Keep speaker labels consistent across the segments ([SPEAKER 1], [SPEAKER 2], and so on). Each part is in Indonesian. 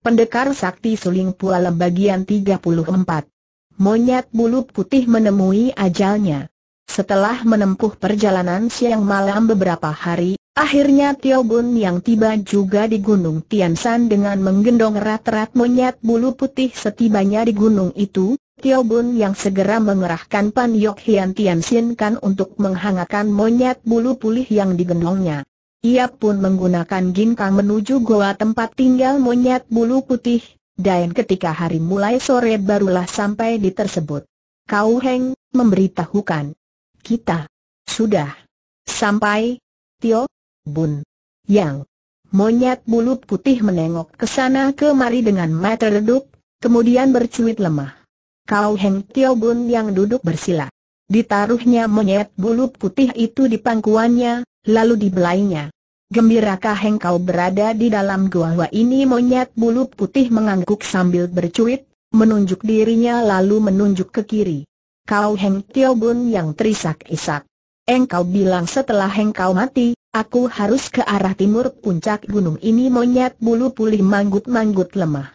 [SPEAKER 1] Pendekar Sakti Suling Pualem bagian 34. Monyet bulu putih menemui ajalnya. Setelah menempuh perjalanan siang malam beberapa hari, akhirnya Tio Bun yang tiba juga di Gunung Tiansan dengan menggendong rat-rat monyet bulu putih setibanya di gunung itu, Tio Bun yang segera mengerahkan Pan Yok Hian Tiansin kan untuk menghangatkan monyet bulu Putih yang digendongnya. Ia pun menggunakan ginkang menuju goa tempat tinggal monyet bulu putih, dan ketika hari mulai sore barulah sampai di tersebut. Kau Heng, memberitahukan. Kita. Sudah. Sampai. Tio. Bun. Yang. Monyet bulu putih menengok ke sana kemari dengan mata redup, kemudian bercuit lemah. Kau Heng Tio Bun yang duduk bersila. Ditaruhnya monyet bulu putih itu di pangkuannya, lalu dibelainya. Gembirakah engkau berada di dalam gua ini monyet bulu putih mengangguk sambil bercuit, menunjuk dirinya lalu menunjuk ke kiri. Kau Heng Tio Bun yang terisak-isak. Engkau bilang setelah engkau mati, aku harus ke arah timur puncak gunung ini monyet bulu pulih manggut-manggut lemah.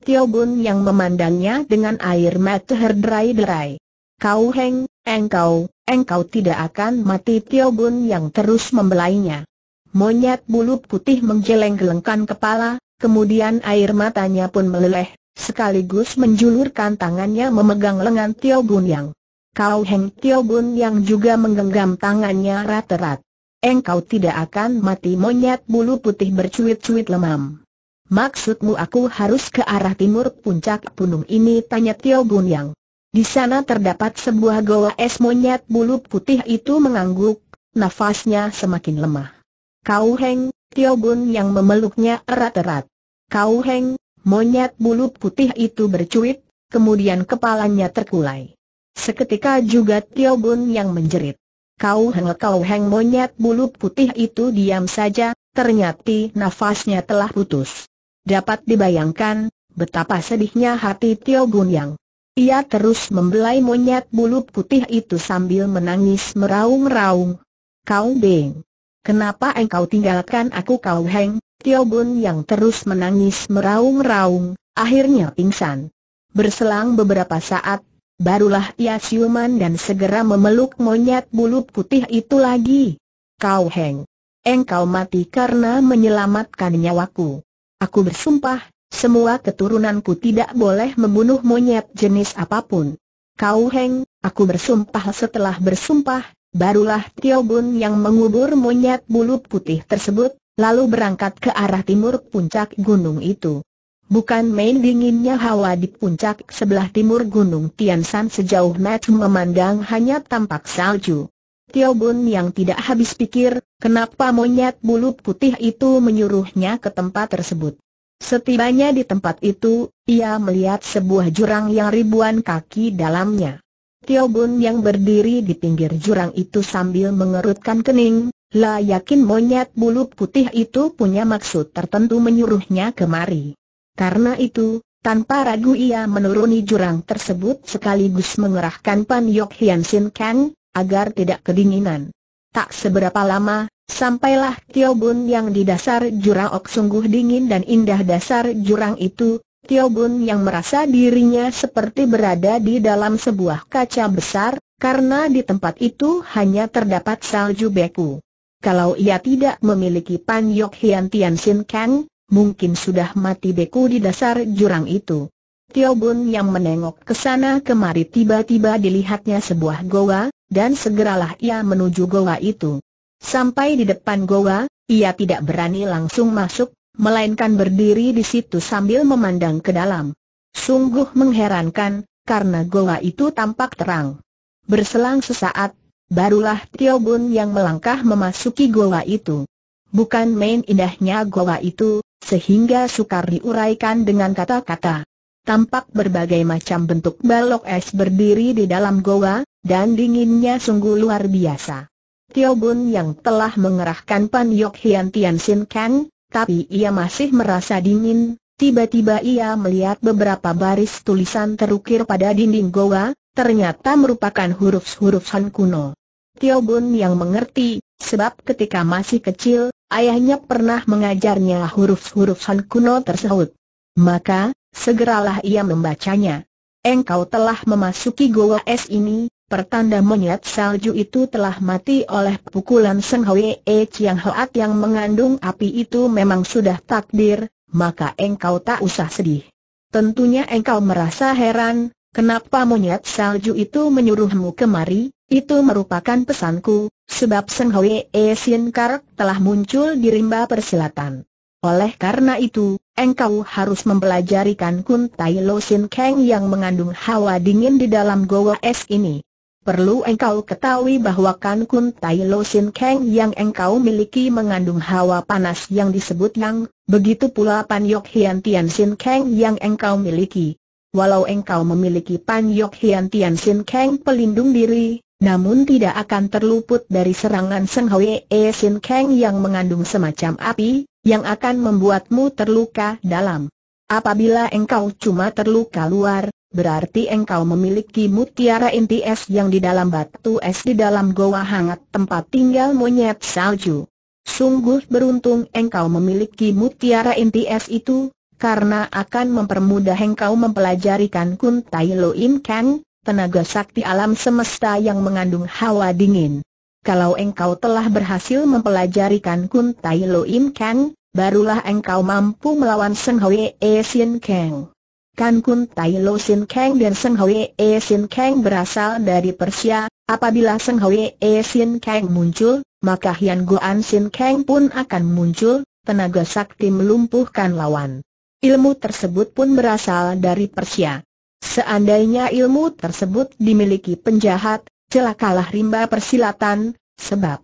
[SPEAKER 1] Tio Bun yang memandangnya dengan air mata herderai-derai. Kau Heng, engkau, engkau tidak akan mati Tio Bun yang terus membelainya. Monyet bulu putih menggeleng-gelengkan kepala, kemudian air matanya pun meleleh, sekaligus menjulurkan tangannya memegang lengan Tio Bun yang. Kau Heng Tio Bun yang juga menggenggam tangannya rat-rat. Engkau tidak akan mati monyet bulu putih bercuit-cuit lemam. Maksudmu aku harus ke arah timur puncak gunung ini tanya Tio Bun yang. Di sana terdapat sebuah goa es monyet bulu putih itu mengangguk, nafasnya semakin lemah. Kau Heng, Tio Bun yang memeluknya erat-erat. Kau Heng, monyet bulu putih itu bercuit, kemudian kepalanya terkulai. Seketika juga Tio Bun yang menjerit. Kau Heng Kau Heng monyet bulu putih itu diam saja, ternyata nafasnya telah putus. Dapat dibayangkan, betapa sedihnya hati Tio Bun yang. Ia terus membelai monyet bulu putih itu sambil menangis meraung-raung. Kau Beng. Kenapa engkau tinggalkan aku kau Heng? Tio Bun yang terus menangis meraung-raung, akhirnya pingsan. Berselang beberapa saat, barulah ia siuman dan segera memeluk monyet bulu putih itu lagi. Kau Heng. Engkau mati karena menyelamatkan nyawaku. Aku bersumpah, semua keturunanku tidak boleh membunuh monyet jenis apapun. Kau Heng, aku bersumpah setelah bersumpah, barulah Tio Bun yang mengubur monyet bulu putih tersebut, lalu berangkat ke arah timur puncak gunung itu. Bukan main dinginnya hawa di puncak sebelah timur Gunung Tiansan sejauh mat memandang hanya tampak salju. Tio Bun yang tidak habis pikir, kenapa monyet bulu putih itu menyuruhnya ke tempat tersebut. Setibanya di tempat itu, ia melihat sebuah jurang yang ribuan kaki dalamnya. Tio Bun yang berdiri di pinggir jurang itu sambil mengerutkan kening, lah yakin monyet bulu putih itu punya maksud tertentu menyuruhnya kemari. Karena itu, tanpa ragu ia menuruni jurang tersebut sekaligus mengerahkan Pan Yok Hian Sin Kang, agar tidak kedinginan. Tak seberapa lama, sampailah Tio Bun yang di dasar jurang ok sungguh dingin dan indah dasar jurang itu, Tio Bun yang merasa dirinya seperti berada di dalam sebuah kaca besar, karena di tempat itu hanya terdapat salju beku. Kalau ia tidak memiliki Pan Yok Hian Tian Sin Kang, mungkin sudah mati beku di dasar jurang itu. Tio Bun yang menengok ke sana kemari tiba-tiba dilihatnya sebuah goa, dan segeralah ia menuju goa itu. Sampai di depan goa, ia tidak berani langsung masuk, melainkan berdiri di situ sambil memandang ke dalam. Sungguh mengherankan, karena goa itu tampak terang. Berselang sesaat, barulah Tio Bun yang melangkah memasuki goa itu. Bukan main indahnya goa itu, sehingga sukar diuraikan dengan kata-kata tampak berbagai macam bentuk balok es berdiri di dalam goa, dan dinginnya sungguh luar biasa. Tio Bun yang telah mengerahkan Pan Yok Hian Tian Sin Kang, tapi ia masih merasa dingin, tiba-tiba ia melihat beberapa baris tulisan terukir pada dinding goa, ternyata merupakan huruf-huruf Han kuno. Tio Bun yang mengerti, sebab ketika masih kecil, ayahnya pernah mengajarnya huruf-huruf Han kuno tersebut. Maka, segeralah ia membacanya. Engkau telah memasuki goa es ini, pertanda monyet salju itu telah mati oleh pukulan Seng Hwee Chiang Hoat yang mengandung api itu memang sudah takdir, maka engkau tak usah sedih. Tentunya engkau merasa heran, kenapa monyet salju itu menyuruhmu kemari, itu merupakan pesanku, sebab Seng Hwee Sin Karak telah muncul di rimba persilatan. Oleh karena itu, engkau harus mempelajarikan Kun Tai Lo Sin Kang yang mengandung hawa dingin di dalam goa es ini. Perlu engkau ketahui bahwa Kan Kun Tai Lo Sin Kang yang engkau miliki mengandung hawa panas yang disebut Yang, begitu pula Pan Yok Hian Tian Sin Kang yang engkau miliki. Walau engkau memiliki Pan Yok Hian Tian Sin Kang pelindung diri, namun tidak akan terluput dari serangan Seng Hwe E Sin Kang yang mengandung semacam api, yang akan membuatmu terluka dalam. Apabila engkau cuma terluka luar, berarti engkau memiliki mutiara inti es yang di dalam batu es di dalam goa hangat tempat tinggal monyet salju. Sungguh beruntung engkau memiliki mutiara inti es itu, karena akan mempermudah engkau mempelajari kan kun tai lo im kang, tenaga sakti alam semesta yang mengandung hawa dingin. Kalau engkau telah berhasil mempelajari kan kun tai lo im kang, barulah engkau mampu melawan Seng Hwe E Sin Kang. Kan Kun Tai Lo Sin Kang dan Seng Hwe E Sin Kang berasal dari Persia, apabila Seng Hwe E Sin Kang muncul, maka Hian Goan Sin Kang pun akan muncul, tenaga sakti melumpuhkan lawan. Ilmu tersebut pun berasal dari Persia. Seandainya ilmu tersebut dimiliki penjahat, celakalah rimba persilatan, sebab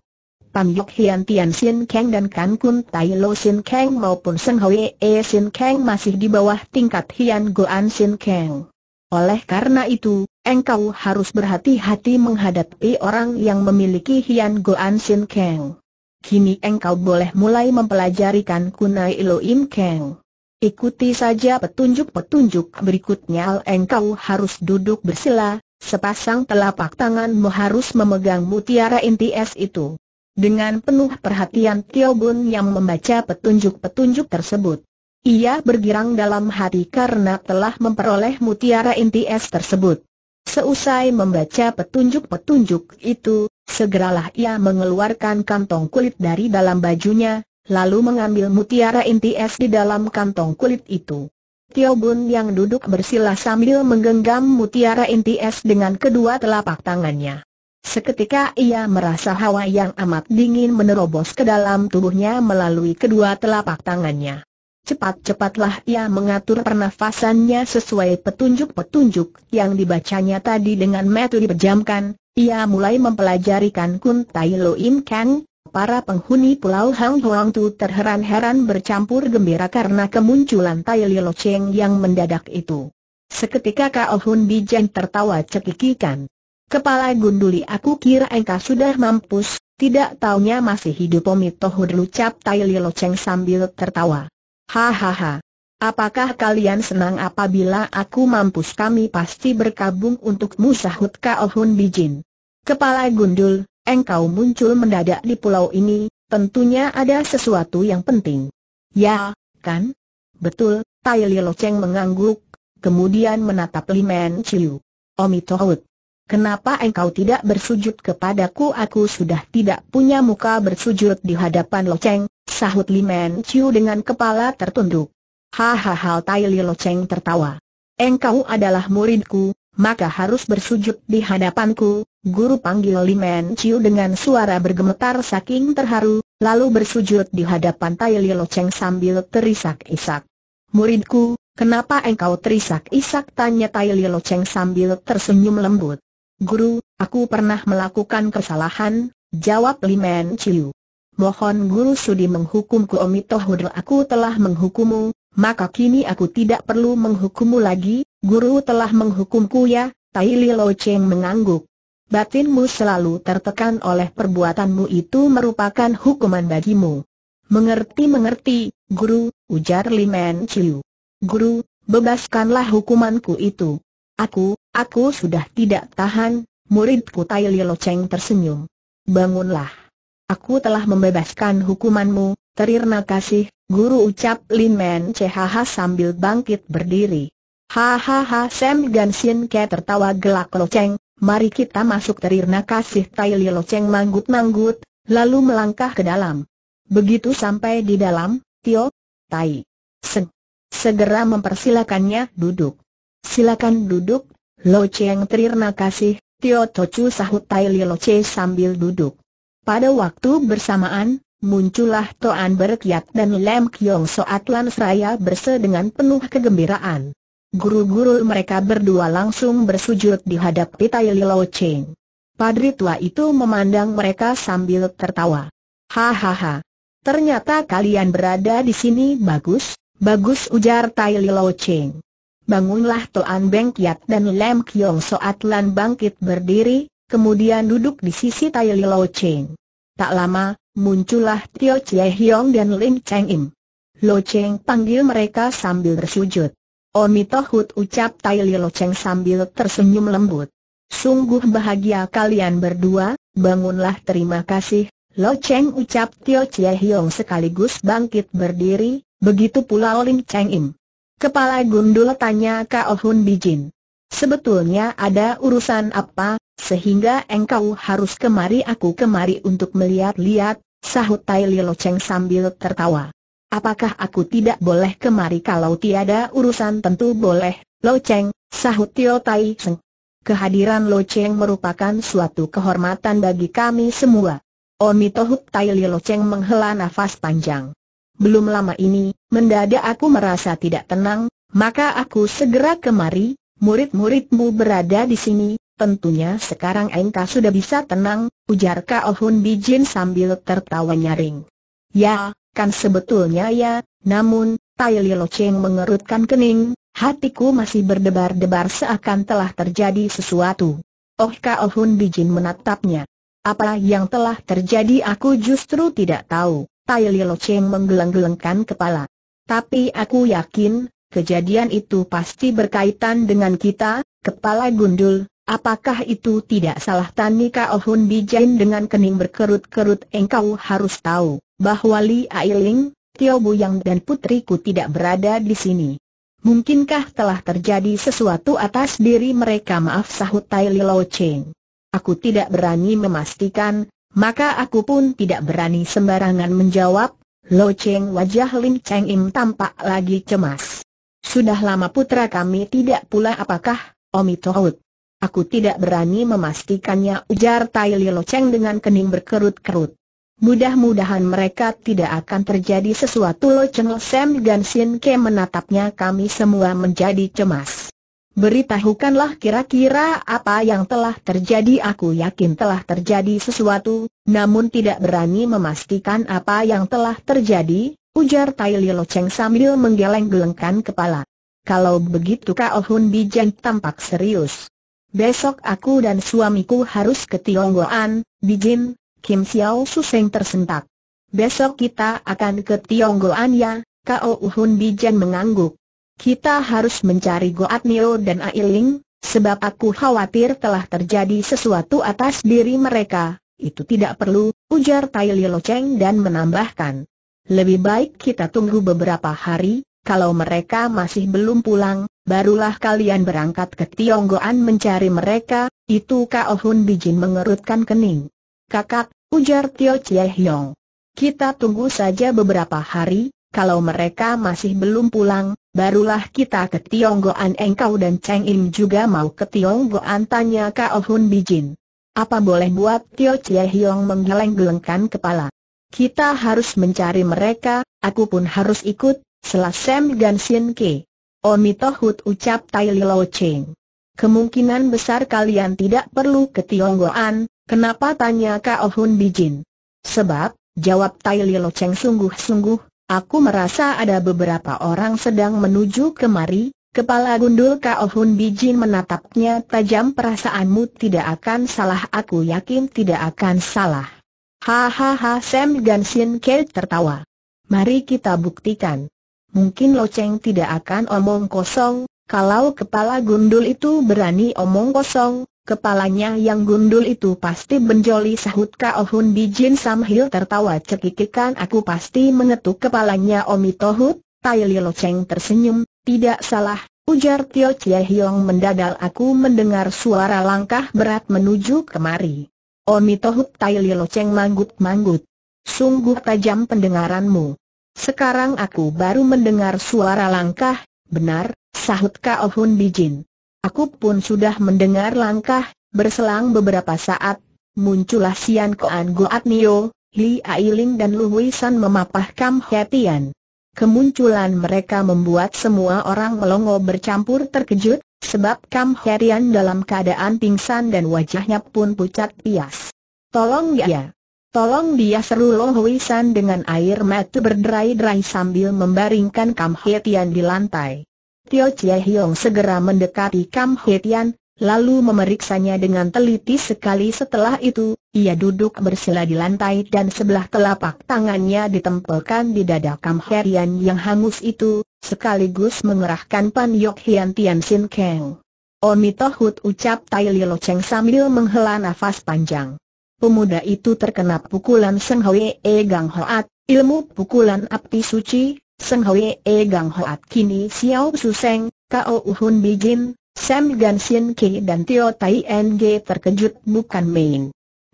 [SPEAKER 1] Pan Yok Hian Tian Sin Kang dan Kan Kun Tai Lo Sin Kang maupun Seng Hoi E Sin Kang masih di bawah tingkat Hian Goan Sin Kang. Oleh karena itu, engkau harus berhati-hati menghadapi orang yang memiliki Hian Goan Sin Kang. Kini engkau boleh mulai mempelajari Kan Kunai Lo Im Kang. Ikuti saja petunjuk-petunjuk berikutnya engkau harus duduk bersila, sepasang telapak tanganmu harus memegang mutiara inti es itu dengan penuh perhatian Tio Bun yang membaca petunjuk-petunjuk tersebut. Ia bergirang dalam hati karena telah memperoleh mutiara inti es tersebut. Seusai membaca petunjuk-petunjuk itu, segeralah ia mengeluarkan kantong kulit dari dalam bajunya, lalu mengambil mutiara inti es di dalam kantong kulit itu. Tio Bun yang duduk bersila sambil menggenggam mutiara inti es dengan kedua telapak tangannya. Seketika ia merasa hawa yang amat dingin menerobos ke dalam tubuhnya melalui kedua telapak tangannya. Cepat-cepatlah ia mengatur pernafasannya sesuai petunjuk-petunjuk yang dibacanya tadi dengan metode berjamkan, ia mulai mempelajarikan Kun Tai Lo Im Kang, para penghuni Pulau Hang Huang Tu terheran-heran bercampur gembira karena kemunculan Tai Lo Cheng yang mendadak itu. Seketika Kao Hun Bijan tertawa cekikikan. Kepala gunduli aku kira engkau sudah mampus, tidak taunya masih hidup Omito Hudlu cap Tai Lo Cheng sambil tertawa. Hahaha. Apakah kalian senang apabila aku mampus kami pasti berkabung untukmu sahut Kaohun Bijin. Kepala gundul, engkau muncul mendadak di pulau ini, tentunya ada sesuatu yang penting. Ya, kan? Betul, Tai Lo Cheng mengangguk, kemudian menatap Limen Chiu. Omitohut. Kenapa engkau tidak bersujud kepadaku? Aku sudah tidak punya muka bersujud di hadapan Lo Cheng, sahut Limen Chiu dengan kepala tertunduk. Hahaha Tai Li Lo Cheng tertawa. Engkau adalah muridku, maka harus bersujud di hadapanku, guru panggil Limen Chiu dengan suara bergemetar saking terharu, lalu bersujud di hadapan Tai Li Lo Cheng sambil terisak-isak. Muridku, kenapa engkau terisak-isak? Tanya Tai Li Lo Cheng sambil tersenyum lembut. Guru, aku pernah melakukan kesalahan, jawab Li Men Chiu. Mohon Guru Sudi menghukumku Omito Hudel aku telah menghukummu, maka kini aku tidak perlu menghukummu lagi, Guru telah menghukumku ya, Tai Li Lo Cheng mengangguk. Batinmu selalu tertekan oleh perbuatanmu itu merupakan hukuman bagimu. Mengerti-mengerti, Guru, ujar Li Men Chiu. Guru, bebaskanlah hukumanku itu. Aku, Aku sudah tidak tahan, muridku Tai Lo Cheng tersenyum. Bangunlah. Aku telah membebaskan hukumanmu, terima kasih, guru ucap Lin Men Chehaha sambil bangkit berdiri. Hahaha Sam Gansin Ke tertawa gelak Lo Cheng, mari kita masuk terima kasih Tai Lo Cheng manggut-manggut, lalu melangkah ke dalam. Begitu sampai di dalam, Tio, Tai, Seng, segera mempersilakannya duduk. Silakan duduk, Lo Cheng terima kasih, Tio Tocu sahut Tai Li Lo Che sambil duduk. Pada waktu bersamaan, muncullah Toan Berkiat dan Lem Kiong Soat Lan Seraya berse dengan penuh kegembiraan. Guru-guru mereka berdua langsung bersujud di hadapi Tai Li Lo Cheng. Padri tua itu memandang mereka sambil tertawa. Hahaha. Ternyata kalian berada di sini bagus, bagus ujar Tai Li Lo Cheng. Bangunlah Toan Beng Kiat dan Lam Kiong Soat Lan bangkit berdiri, kemudian duduk di sisi Tai Lo Cheng. Tak lama, muncullah Tio Chie Hiong dan Lim Cheng Im. Lo Cheng panggil mereka sambil bersujud. Omi oh Tohut ucap Tai Lo Cheng sambil tersenyum lembut. Sungguh bahagia kalian berdua, bangunlah terima kasih. Lo Cheng ucap Tio Chie Hiong sekaligus bangkit berdiri, begitu pula Lim Cheng Im. Kepala gundul tanya Kao Hun Bijin. Sebetulnya ada urusan apa, sehingga engkau harus kemari aku kemari untuk melihat-lihat, sahut Tai Lilo Cheng sambil tertawa. Apakah aku tidak boleh kemari kalau tiada urusan tentu boleh, Lo Cheng, sahut Tio Tai Seng. Kehadiran Lo Cheng merupakan suatu kehormatan bagi kami semua. Oni Tohut Tai Lilo Cheng menghela nafas panjang. Belum lama ini, mendadak aku merasa tidak tenang, maka aku segera kemari, murid-muridmu berada di sini, tentunya sekarang engkau sudah bisa tenang, ujar Kao Hun Bijin sambil tertawa nyaring. Ya, kan sebetulnya ya, namun, Tai Lo Cheng mengerutkan kening, hatiku masih berdebar-debar seakan telah terjadi sesuatu. Oh Kao Hun Bijin menatapnya. Apa yang telah terjadi aku justru tidak tahu. Tai Lilo Cheng menggeleng-gelengkan kepala. Tapi aku yakin, kejadian itu pasti berkaitan dengan kita, kepala gundul, apakah itu tidak salah Tani Oh Hun Bijain dengan kening berkerut-kerut engkau harus tahu, bahwa Li Ailing, Tio Buyang dan putriku tidak berada di sini. Mungkinkah telah terjadi sesuatu atas diri mereka maaf sahut Tai Lilo Cheng. Aku tidak berani memastikan, maka aku pun tidak berani sembarangan menjawab, Lo Cheng wajah Lin Cheng Im tampak lagi cemas. Sudah lama putra kami tidak pula apakah, Omi Tohut. Aku tidak berani memastikannya ujar Tai Li Lo Cheng dengan kening berkerut-kerut. Mudah-mudahan mereka tidak akan terjadi sesuatu Lo Cheng Sam Gan Sin Ke menatapnya kami semua menjadi cemas. Beritahukanlah kira-kira apa yang telah terjadi Aku yakin telah terjadi sesuatu, namun tidak berani memastikan apa yang telah terjadi Ujar Tai Lilo Cheng sambil menggeleng-gelengkan kepala Kalau begitu Kao Hun Bijan tampak serius Besok aku dan suamiku harus ke Tionggoan, Bijin, Kim Xiao Suseng tersentak Besok kita akan ke Tionggoan ya, Kao Hun Bijan mengangguk kita harus mencari Goat Nio dan Ailing, sebab aku khawatir telah terjadi sesuatu atas diri mereka. Itu tidak perlu, ujar Tai Lo Cheng dan menambahkan. Lebih baik kita tunggu beberapa hari, kalau mereka masih belum pulang, barulah kalian berangkat ke Tionggoan mencari mereka, itu Kao Hun Bijin mengerutkan kening. Kakak, ujar Tio Chie Hiong. Kita tunggu saja beberapa hari, kalau mereka masih belum pulang, Barulah kita ke Tionggoan engkau dan Cheng Im juga mau ke Tionggoan tanya Kao Hun Bijin. Apa boleh buat Tio Chie Hiong menggeleng-gelengkan kepala. Kita harus mencari mereka, aku pun harus ikut, selasem dan Sin Ke. Tohut ucap Tai Lo Cheng. Kemungkinan besar kalian tidak perlu ke Tionggoan, kenapa tanya Kao Hun Bijin? Sebab, jawab Tai Lo Cheng sungguh-sungguh, Aku merasa ada beberapa orang sedang menuju kemari, kepala gundul Kao Hun Bijin menatapnya tajam perasaanmu tidak akan salah aku yakin tidak akan salah. Hahaha Sam Gansin Kei tertawa. Mari kita buktikan. Mungkin Loceng tidak akan omong kosong, kalau kepala gundul itu berani omong kosong, Kepalanya yang gundul itu pasti benjoli sahut Kao Hun Bijin sambil tertawa cekikikan aku pasti mengetuk kepalanya Omi Tohut, Tai Lilo Cheng tersenyum, tidak salah, ujar Tio Chie Hiong mendadal aku mendengar suara langkah berat menuju kemari. Omi Tohut Tai Lilo Cheng manggut-manggut. Sungguh tajam pendengaranmu. Sekarang aku baru mendengar suara langkah, benar, sahut Kao Hun Bijin. Aku pun sudah mendengar langkah, berselang beberapa saat, muncullah Sian Koan Goat Nio, Li Ailing dan Lu San memapah Kam Hetian. Kemunculan mereka membuat semua orang melongo bercampur terkejut, sebab Kam Hetian dalam keadaan pingsan dan wajahnya pun pucat pias. Tolong dia! Ya, ya. Tolong dia seru Lu San dengan air mata berderai-derai sambil membaringkan Kam Hetian di lantai. Tio Chie Hiong segera mendekati Kam Hei Tian, lalu memeriksanya dengan teliti sekali setelah itu, ia duduk bersila di lantai dan sebelah telapak tangannya ditempelkan di dada Kam Hei Tian yang hangus itu, sekaligus mengerahkan Pan Yok Hian Tian Sin Omi oh, Tohut ucap Tai Lo Cheng sambil menghela nafas panjang. Pemuda itu terkena pukulan Seng Hwee Gang Hoat, ilmu pukulan api suci, Seng Hoe E Gang Hoat Kini Xiao Su Seng, Kao Uhun Bijin, Sam Gan Sien Ki dan Tio Tai Ng terkejut bukan main.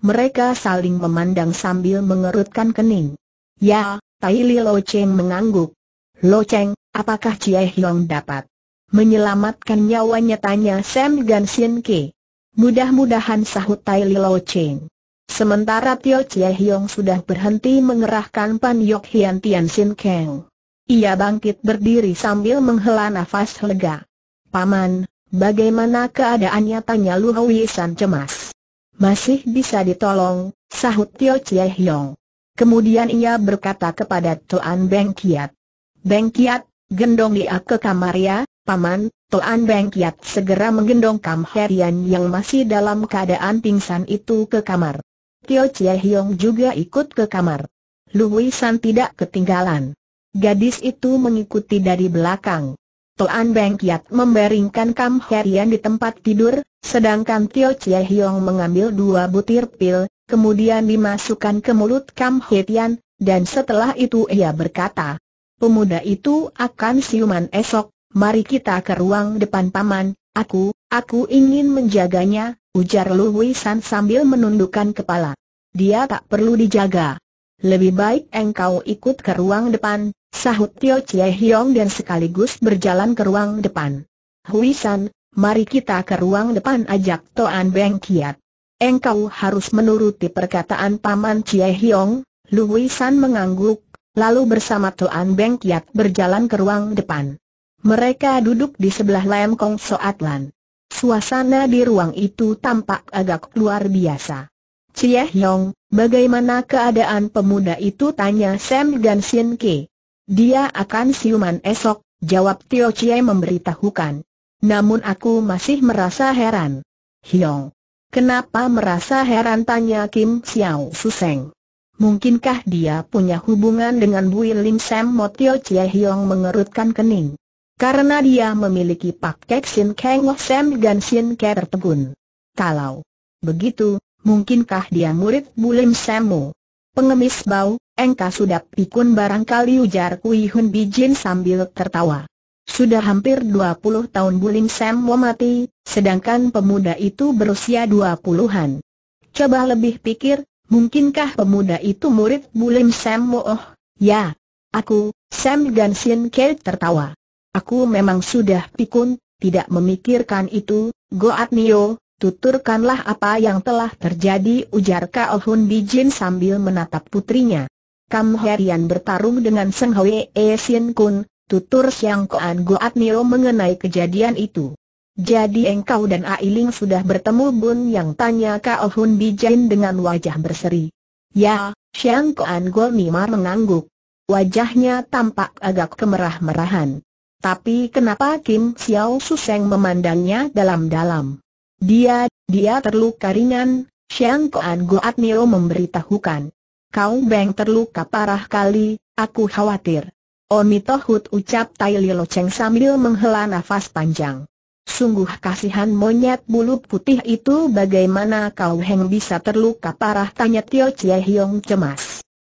[SPEAKER 1] Mereka saling memandang sambil mengerutkan kening. Ya, Tai Li Lo Cheng mengangguk. Lo Cheng, apakah Chie Hiong dapat menyelamatkan nyawanya tanya Sam Gan Sien Ki. Mudah-mudahan sahut Tai Li Lo Cheng. Sementara Tio Chie Hiong sudah berhenti mengerahkan Pan Yok Hian Tian Sin Keng. Ia bangkit berdiri sambil menghela nafas lega. Paman, bagaimana keadaannya tanya Lu Huisan cemas. Masih bisa ditolong, sahut Tio Chie Hiong. Kemudian ia berkata kepada Tuan Beng Kiat. Beng Kiat, gendong dia ke kamar ya, Paman, Tuan Beng Kiat segera menggendong Kam Herian yang masih dalam keadaan pingsan itu ke kamar. Tio Chie Hiong juga ikut ke kamar. Lu Huisan tidak ketinggalan. Gadis itu mengikuti dari belakang. Toan Beng Kiat membaringkan Kam Herian di tempat tidur, sedangkan Tio Chie Hiong mengambil dua butir pil, kemudian dimasukkan ke mulut Kam Herian, dan setelah itu ia berkata, Pemuda itu akan siuman esok, mari kita ke ruang depan paman, aku, aku ingin menjaganya, ujar Lu San sambil menundukkan kepala. Dia tak perlu dijaga lebih baik engkau ikut ke ruang depan, sahut Tio Chie Hiong dan sekaligus berjalan ke ruang depan. Hui San, mari kita ke ruang depan ajak Toan Beng Kiat. Engkau harus menuruti perkataan Paman Chie Hiong, Hui San mengangguk, lalu bersama Toan Beng Kiat berjalan ke ruang depan. Mereka duduk di sebelah Lam Kong Soat Lan. Suasana di ruang itu tampak agak luar biasa. Cie Hyong, bagaimana keadaan pemuda itu tanya Sam dan Sien Ke. Dia akan siuman esok, jawab Tio Cie memberitahukan. Namun aku masih merasa heran. Hyong, Kenapa merasa heran tanya Kim Xiao Suseng. Mungkinkah dia punya hubungan dengan William? Lim Sam Tio Cie Hyong mengerutkan kening? Karena dia memiliki Pak Kek Sin Keng Sam dan Sin Ke tertegun. Kalau begitu, Mungkinkah dia murid Bulim Semu? Pengemis bau, engkau sudah pikun barangkali ujar Kui Hun Bijin sambil tertawa. Sudah hampir 20 tahun Bulim Semu mati, sedangkan pemuda itu berusia 20-an. Coba lebih pikir, mungkinkah pemuda itu murid Bulim Semu? Oh, ya. Aku, Sam Gansin Kei tertawa. Aku memang sudah pikun, tidak memikirkan itu, Goat Nio, Tuturkanlah apa yang telah terjadi ujar Kao oh Hun Bijin sambil menatap putrinya. Kam Herian bertarung dengan Seng Hwe E Sin Kun, tutur Siang Koan Goat Nio mengenai kejadian itu. Jadi engkau dan Ailing sudah bertemu Bun yang tanya Kao oh Hun Bijin dengan wajah berseri. Ya, Siang Koan Go mengangguk. Wajahnya tampak agak kemerah-merahan. Tapi kenapa Kim Xiao Suseng memandangnya dalam-dalam? Dia, dia terluka ringan, Xiang Koan Goat Nio memberitahukan. Kau Beng terluka parah kali, aku khawatir. Tohut ucap Tai Lilo Cheng sambil menghela nafas panjang. Sungguh kasihan monyet bulu putih itu bagaimana kau Heng bisa terluka parah tanya Tio Chie Hiong cemas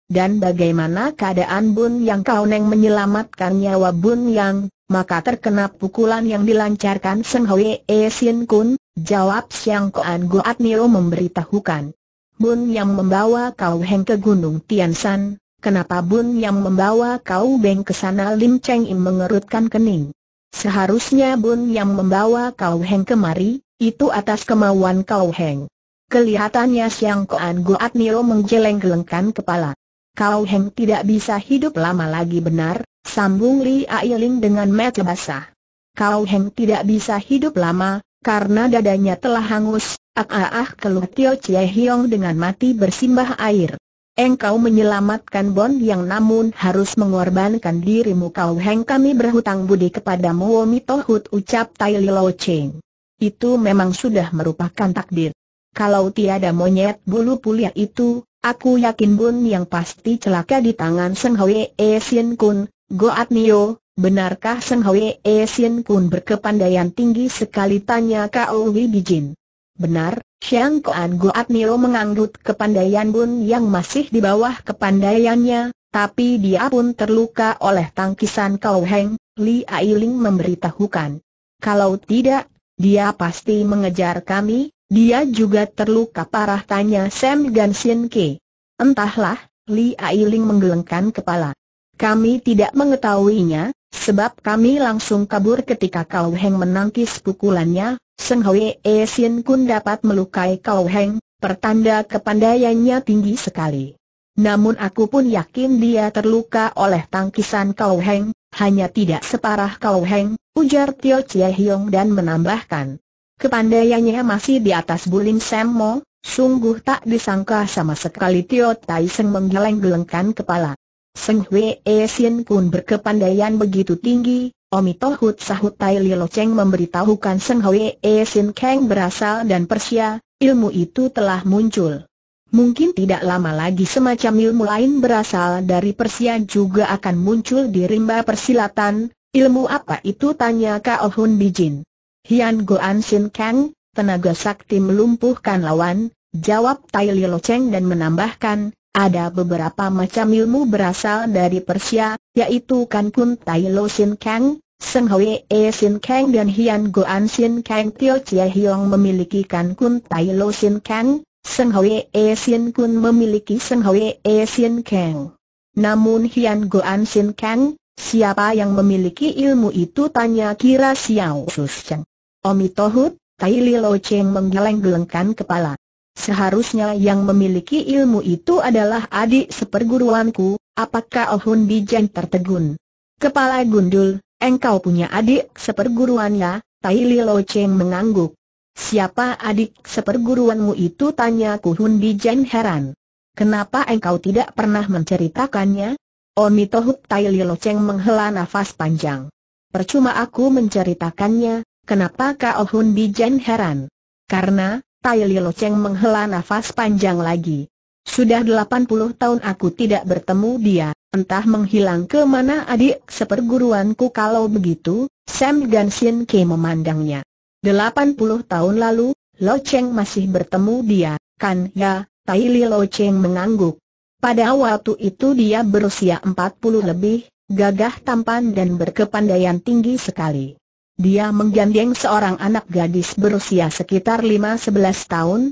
[SPEAKER 1] dan bagaimana keadaan Bun Yang kau neng menyelamatkan nyawa Bun Yang, maka terkena pukulan yang dilancarkan Seng Hwee Sin Kun, jawab Siang Koan Goat Nio memberitahukan. Bun Yang membawa kau Heng ke Gunung Tian San, kenapa Bun Yang membawa kau Beng ke sana Lim Cheng Im mengerutkan kening. Seharusnya Bun Yang membawa kau Heng kemari, itu atas kemauan kau Heng. Kelihatannya Siang Koan Goat Nio menggeleng-gelengkan kepala. Kau Heng tidak bisa hidup lama lagi benar, sambung Li Ailing dengan mata basah. Kau Heng tidak bisa hidup lama, karena dadanya telah hangus, ah ah ah keluh Tio Chie Hiong dengan mati bersimbah air. Engkau menyelamatkan Bon yang namun harus mengorbankan dirimu Kau Heng kami berhutang budi kepadamu Womi Tohut ucap Tai Lo Cheng. Itu memang sudah merupakan takdir. Kalau tiada monyet bulu pulia itu, Aku yakin Bun yang pasti celaka di tangan Seng Hwe E Sien Kun, Goat Nio, benarkah Seng Hwe E Sien Kun berkepandaian tinggi sekali tanya Kau Wei Jin? Benar, Xiang Koan Goat Nio mengangguk kepandaian Bun yang masih di bawah kepandaiannya, tapi dia pun terluka oleh tangkisan Kau Heng, Li Ailing memberitahukan. Kalau tidak, dia pasti mengejar kami, dia juga terluka parah tanya Sam Sien Ke. Entahlah, Li Ailing menggelengkan kepala. Kami tidak mengetahuinya, sebab kami langsung kabur ketika Kau Heng menangkis pukulannya, Seng Hwe E Sien Kun dapat melukai Kau Heng, pertanda kepandaiannya tinggi sekali. Namun aku pun yakin dia terluka oleh tangkisan Kau Heng, hanya tidak separah Kau Heng, ujar Tio Chie Hiong dan menambahkan. Kepandaiannya masih di atas Bulim Semmo, sungguh tak disangka sama sekali Tio Tai Seng menggeleng-gelengkan kepala. Seng Hwee Sien pun berkepandaian begitu tinggi, Omi Tohut sahut Tai Lilo Cheng memberitahukan Seng Hwee Sien Kang berasal dan Persia, ilmu itu telah muncul. Mungkin tidak lama lagi semacam ilmu lain berasal dari Persia juga akan muncul di rimba persilatan, ilmu apa itu tanya Kao oh Hun Bijin. Hian Goan Shin Kang, tenaga sakti melumpuhkan lawan, jawab Tai Li Lo Cheng dan menambahkan, ada beberapa macam ilmu berasal dari Persia, yaitu Kan Kun Tai Lo Shin Kang, Seng Hwe E Sin Kang dan Hian Goan Sin Kang Tio Chia Hiong memiliki Kan Kun Tai Lo Sin Kang, Seng Hwe E Sin Kun memiliki Seng Hwe E Sin Kang. Namun Hian Goan Sin Kang, siapa yang memiliki ilmu itu tanya kira Xiao Sus Cheng. Omi Tohut, Tai Li Lo Cheng menggeleng-gelengkan kepala. Seharusnya yang memiliki ilmu itu adalah adik seperguruanku, apakah Oh Hun tertegun? Kepala gundul, engkau punya adik seperguruan ya? Tai Li Lo Cheng mengangguk. Siapa adik seperguruanmu itu tanya Ku Hun heran. Kenapa engkau tidak pernah menceritakannya? Omi Tohut Tai Li Lo Cheng menghela nafas panjang. Percuma aku menceritakannya, Kenapa Kao Hun Bijan heran? Karena, Tai Lo Cheng menghela nafas panjang lagi. Sudah 80 tahun aku tidak bertemu dia, entah menghilang ke mana adik seperguruanku kalau begitu, Sam Gansin Ke memandangnya. 80 tahun lalu, Lo Cheng masih bertemu dia, kan ya, Tai Lo Cheng mengangguk. Pada waktu itu dia berusia 40 lebih, gagah tampan dan berkepandaian tinggi sekali. Dia menggandeng seorang anak gadis berusia sekitar 5-11 tahun.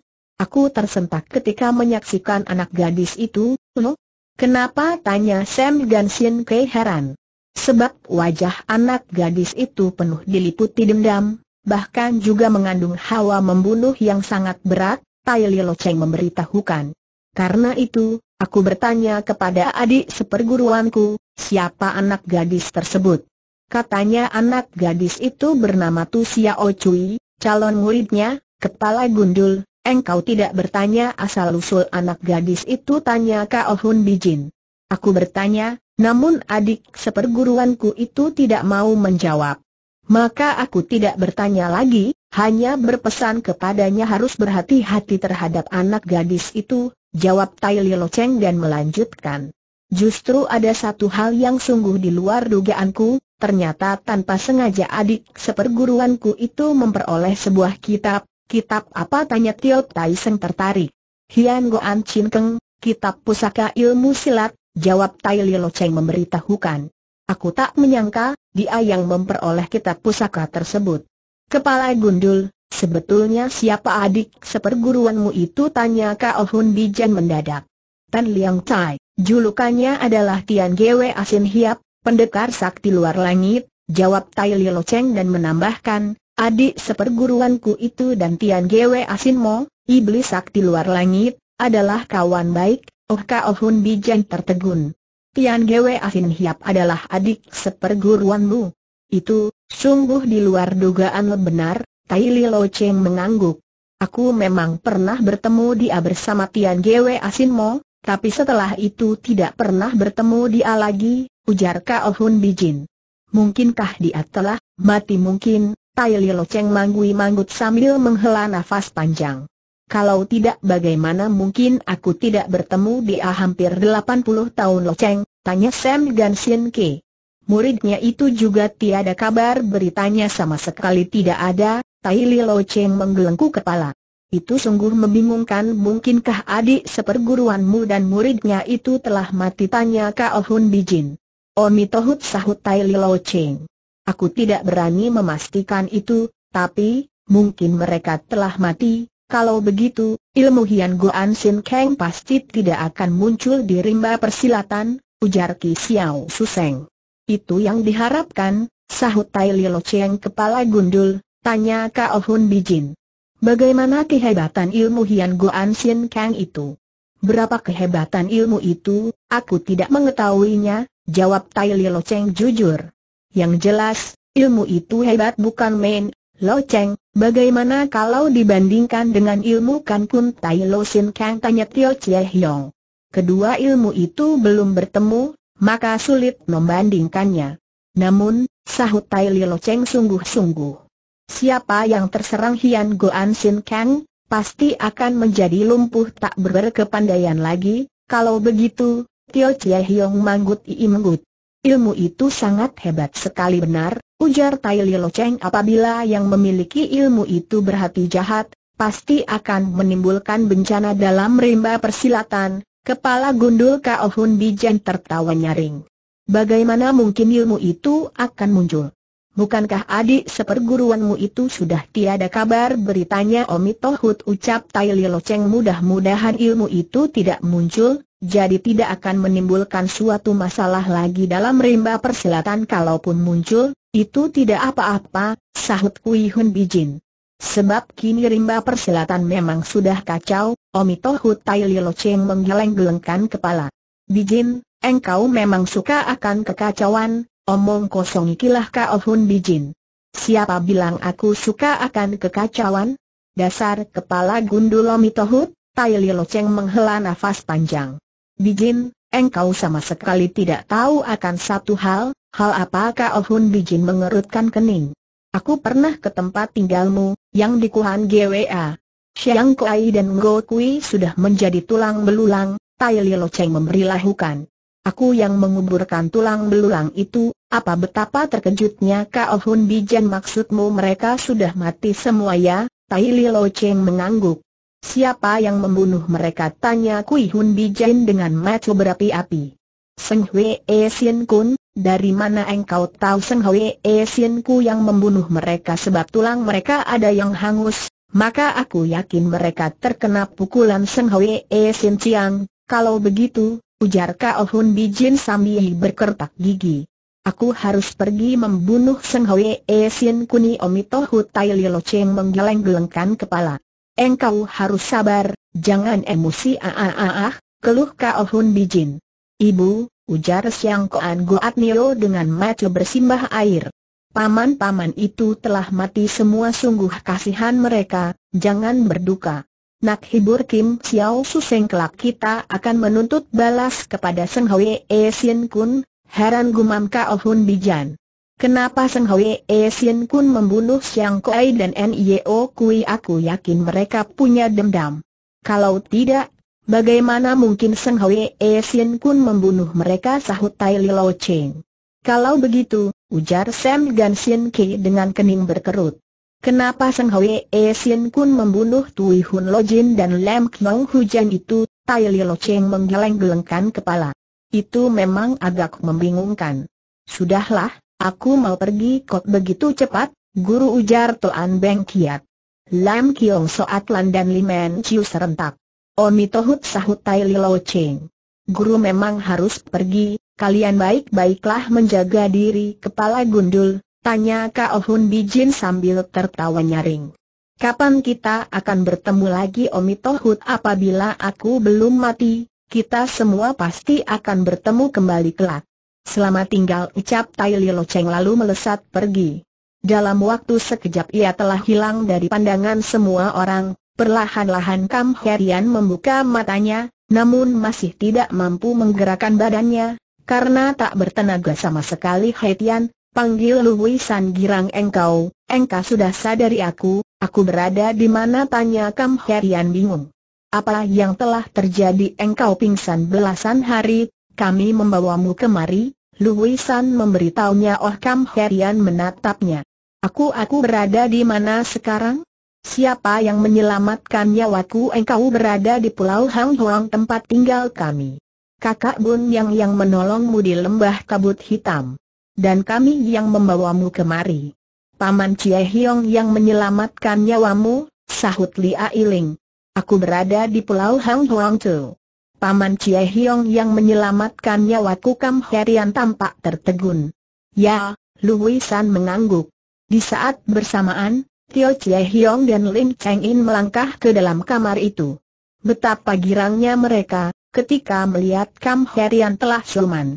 [SPEAKER 1] Aku tersentak ketika menyaksikan anak gadis itu, Kenapa? tanya Sam Sien Kei heran. Sebab wajah anak gadis itu penuh diliputi dendam, bahkan juga mengandung hawa membunuh yang sangat berat, Tai Lo Cheng memberitahukan. Karena itu, aku bertanya kepada adik seperguruanku, siapa anak gadis tersebut? Katanya anak gadis itu bernama Tu Xiao Cui, calon muridnya, kepala gundul, engkau tidak bertanya asal-usul anak gadis itu tanya Kao oh Hun Bijin. Aku bertanya, namun adik seperguruanku itu tidak mau menjawab. Maka aku tidak bertanya lagi, hanya berpesan kepadanya harus berhati-hati terhadap anak gadis itu, jawab Tai Lo Cheng dan melanjutkan. Justru ada satu hal yang sungguh di luar dugaanku, ternyata tanpa sengaja adik seperguruanku itu memperoleh sebuah kitab, kitab apa tanya Tio Tai Seng tertarik. Hian Goan Chin Keng, kitab pusaka ilmu silat, jawab Tai Lilo Cheng memberitahukan. Aku tak menyangka, dia yang memperoleh kitab pusaka tersebut. Kepala gundul, sebetulnya siapa adik seperguruanmu itu tanya Kao oh Hun Bijan mendadak. Tan Liang Tai. Julukannya adalah Tian Gwe Asin Hiap, pendekar sakti luar langit, jawab Tai Lo Cheng dan menambahkan, adik seperguruanku itu dan Tian Gwe Asin Mo, iblis sakti luar langit, adalah kawan baik, Oh Oh Hun Bijan tertegun. Tian Gwe Asin Hiap adalah adik seperguruanmu. Itu, sungguh di luar dugaan benar, Tai Lo Cheng mengangguk. Aku memang pernah bertemu dia bersama Tian Gwe Mo. Tapi setelah itu tidak pernah bertemu dia lagi, ujar Kao Hun Bijin. Mungkinkah dia telah mati mungkin, Tai Lo Cheng manggui-manggut sambil menghela nafas panjang. Kalau tidak bagaimana mungkin aku tidak bertemu dia hampir 80 tahun Lo Cheng, tanya Sam Sien Ke. Muridnya itu juga tiada kabar beritanya sama sekali tidak ada, Tai Lo Cheng menggelengku kepala. Itu sungguh membingungkan mungkinkah adik seperguruanmu dan muridnya itu telah mati tanya Kao Hun Bijin. Omi Tohut sahut Tai Lilo Cheng. Aku tidak berani memastikan itu, tapi, mungkin mereka telah mati, kalau begitu, ilmu Hian Guan Sin Kang pasti tidak akan muncul di rimba persilatan, ujar Ki Xiao Suseng. Itu yang diharapkan, sahut Tai Lilo Cheng kepala gundul, tanya Kao Hun Bijin. Bagaimana kehebatan ilmu Hian Goan Kang itu? Berapa kehebatan ilmu itu, aku tidak mengetahuinya, jawab Tai Li Lo Cheng jujur. Yang jelas, ilmu itu hebat bukan main, Lo Cheng, bagaimana kalau dibandingkan dengan ilmu Kan Kun Tai Lo Kang tanya Tio Chie Hiong. Kedua ilmu itu belum bertemu, maka sulit membandingkannya. Namun, sahut Tai Li Lo Cheng sungguh-sungguh. Siapa yang terserang Hian Goan Sin Kang, pasti akan menjadi lumpuh tak berkepandaian lagi, kalau begitu, Tio Chie Hiong manggut ii menggut. Ilmu itu sangat hebat sekali benar, ujar Tai Lo Cheng apabila yang memiliki ilmu itu berhati jahat, pasti akan menimbulkan bencana dalam rimba persilatan, kepala gundul Kao Hun Bijan tertawa nyaring. Bagaimana mungkin ilmu itu akan muncul? Bukankah adik seperguruanmu itu sudah tiada kabar beritanya Omi Tohut ucap Tai Lo Cheng mudah-mudahan ilmu itu tidak muncul, jadi tidak akan menimbulkan suatu masalah lagi dalam rimba persilatan kalaupun muncul, itu tidak apa-apa, sahut Kui Hun Bijin. Sebab kini rimba persilatan memang sudah kacau, Omi Tohut Tai Lo Cheng menggeleng-gelengkan kepala. Bijin, engkau memang suka akan kekacauan, Omong kosong kilah Oh Hun Bijin. Siapa bilang aku suka akan kekacauan? Dasar kepala gundul Tohut, Tai Lilo Cheng menghela nafas panjang. Bijin, engkau sama sekali tidak tahu akan satu hal, hal apa Oh Hun Bijin mengerutkan kening. Aku pernah ke tempat tinggalmu, yang di Kuhan GWA. Xiang Kuai dan Ngo Kui sudah menjadi tulang belulang, Tai Lilo Cheng memberi lahukan. Aku yang menguburkan tulang belulang itu, apa betapa terkejutnya Kao oh Hun Bijan maksudmu mereka sudah mati semua ya? Tai Li Lo Cheng mengangguk. Siapa yang membunuh mereka? Tanya Kui Hun Bijan dengan mata berapi-api. Seng Hwe E Sien Kun, dari mana engkau tahu Seng Hwe E Sien Ku yang membunuh mereka sebab tulang mereka ada yang hangus, maka aku yakin mereka terkena pukulan Seng Hwe E Sien Chiang. Kalau begitu, ujar Kao Hun Bijin sambil berkertak gigi. Aku harus pergi membunuh Seng Hwe E Sin Kuni Omito Hu Lilo Cheng menggeleng-gelengkan kepala. Engkau harus sabar, jangan emosi ah keluh Kao Hun Bijin. Ibu, ujar Siang Koan Goat Nio dengan mata bersimbah air. Paman-paman itu telah mati semua sungguh kasihan mereka, jangan berduka nak hibur Kim Xiao Suseng kelak kita akan menuntut balas kepada Seng Hwee Sien Kun, heran gumam Kao oh Hun Bijan. Kenapa Seng Hwee Sien Kun membunuh Siang Kuei dan Nio Kui aku yakin mereka punya dendam. Kalau tidak, bagaimana mungkin Seng Hwee Sien Kun membunuh mereka sahut Tai Lo Cheng. Kalau begitu, ujar Sam Gan Sien Ki dengan kening berkerut. Kenapa Sang Hoi E Sien Kun membunuh Tui Hun Lo Jin dan Lam Knong Hujan itu? Tai Li Lo Cheng menggeleng-gelengkan kepala. Itu memang agak membingungkan. Sudahlah, aku mau pergi kok begitu cepat, guru ujar Toan Beng Kiat. Lam Kiong Soat Lan dan Limen Chiu serentak. Omi Tohut sahut Tai Li Lo Cheng. Guru memang harus pergi, kalian baik-baiklah menjaga diri kepala gundul, Tanya Kao Hun Bijin sambil tertawa nyaring. Kapan kita akan bertemu lagi Omi Tohut apabila aku belum mati, kita semua pasti akan bertemu kembali kelak. Selama tinggal ucap Tai Lo Cheng lalu melesat pergi. Dalam waktu sekejap ia telah hilang dari pandangan semua orang, perlahan-lahan Kam Herian membuka matanya, namun masih tidak mampu menggerakkan badannya, karena tak bertenaga sama sekali Tian, Panggil Hui San Girang engkau, engkau sudah sadari aku, aku berada di mana tanya Kam Herian bingung. Apa yang telah terjadi engkau pingsan belasan hari, kami membawamu kemari, Hui San memberitahunya Oh Kam Herian menatapnya. Aku-aku berada di mana sekarang? Siapa yang menyelamatkan nyawaku engkau berada di Pulau Hang Huang tempat tinggal kami. Kakak Bun Yang yang menolongmu di lembah kabut hitam dan kami yang membawamu kemari. Paman Cie Hiong yang menyelamatkan nyawamu, sahut Li Ailing. Aku berada di Pulau Hang Huang Tu. Paman Cie Hiong yang menyelamatkan nyawaku Kam Herian tampak tertegun. Ya, Lu Wei San mengangguk. Di saat bersamaan, Tio Cie Hiong dan Lim Cheng In melangkah ke dalam kamar itu. Betapa girangnya mereka, ketika melihat Kam Herian telah suman.